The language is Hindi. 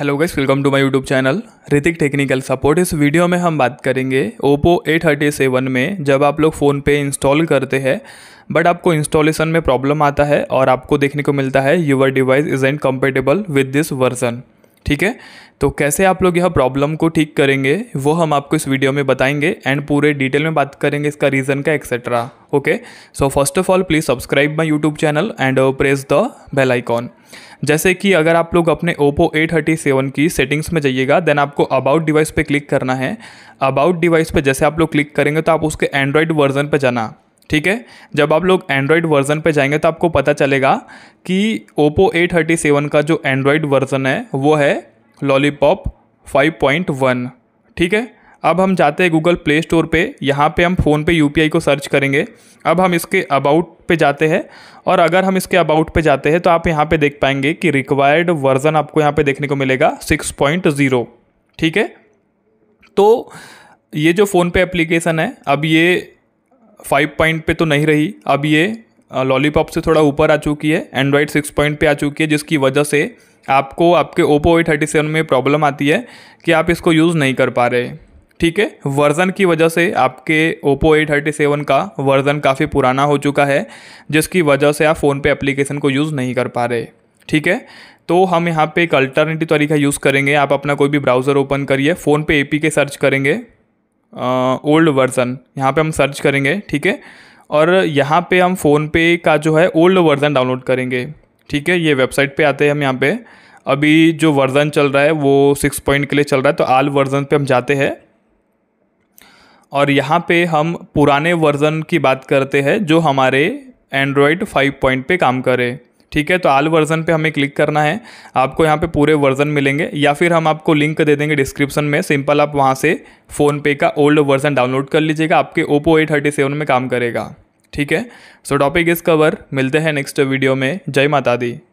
hello guys welcome to my YouTube channel Hrithik technical support इस वीडियो में हम बात करेंगे ओप्पो ए थर्टी सेवन में जब आप लोग फ़ोन पे इंस्टॉल करते हैं बट आपको इंस्टॉलेशन में प्रॉब्लम आता है और आपको देखने को मिलता है your device is and compatible with this version ठीक है तो कैसे आप लोग यह प्रॉब्लम को ठीक करेंगे वो हम आपको इस वीडियो में बताएंगे एंड पूरे डिटेल में बात करेंगे इसका रीज़न का etcetera okay so first of all please subscribe my YouTube channel and press the bell icon जैसे कि अगर आप लोग अपने ओप्पो सेवन की सेटिंग्स में जाइएगा देन आपको अबाउट डिवाइस पे क्लिक करना है अबाउट डिवाइस पे जैसे आप लोग क्लिक करेंगे तो आप उसके एंड्रॉयड वर्जन पे जाना ठीक है जब आप लोग एंड्रॉयड वर्ज़न पे जाएंगे तो आपको पता चलेगा कि ओप्पो ए थर्टी सेवन का जो एंड्रॉयड वर्ज़न है वो है लॉलीपॉप फाइव पॉइंट वन ठीक है अब हम जाते हैं गूगल प्ले स्टोर पे यहाँ पे हम फ़ोन पे यू को सर्च करेंगे अब हम इसके अबाउट पे जाते हैं और अगर हम इसके अबाउट पे जाते हैं तो आप यहाँ पे देख पाएंगे कि रिक्वायर्ड वर्ज़न आपको यहाँ पे देखने को मिलेगा 6.0 ठीक है तो ये जो फ़ोन पे एप्लीकेशन है अब ये फाइव पॉइंट पे तो नहीं रही अब ये लॉलीपॉप से थोड़ा ऊपर आ चुकी है एंड्रॉयड सिक्स पॉइंट पे आ चुकी है जिसकी वजह से आपको आपके ओप्पो ए थर्टी सेवन में प्रॉब्लम आती है कि आप इसको यूज़ नहीं कर पा रहे ठीक है वर्ज़न की वजह से आपके ओप्पो ए थर्टी सेवन का वर्ज़न काफ़ी पुराना हो चुका है जिसकी वजह से आप फ़ोन पे एप्लीकेशन को यूज़ नहीं कर पा रहे ठीक है तो हम यहाँ पे एक अल्टरनेटिव तरीका यूज़ करेंगे आप अपना कोई भी ब्राउज़र ओपन करिए फ़ोन पे पी के सर्च करेंगे ओल्ड वर्ज़न यहाँ पे हम सर्च करेंगे ठीक है और यहाँ पे हम फ़ोन पे का जो है ओल्ड वर्ज़न डाउनलोड करेंगे ठीक है ये वेबसाइट पे आते हैं हम यहाँ पे अभी जो वर्ज़न चल रहा है वो सिक्स पॉइंट के लिए चल रहा है तो आल वर्ज़न पे हम जाते हैं और यहाँ पे हम पुराने वर्ज़न की बात करते हैं जो हमारे एंड्रॉयड फाइव पॉइंट पे काम करे ठीक है तो आल वर्जन पे हमें क्लिक करना है आपको यहाँ पे पूरे वर्जन मिलेंगे या फिर हम आपको लिंक दे देंगे डिस्क्रिप्शन में सिंपल आप वहाँ से फ़ोनपे का ओल्ड वर्जन डाउनलोड कर लीजिएगा आपके ओप्पो ए थर्टी सेवन में काम करेगा ठीक है सो टॉपिक इज़ कवर मिलते हैं नेक्स्ट वीडियो में जय माता दी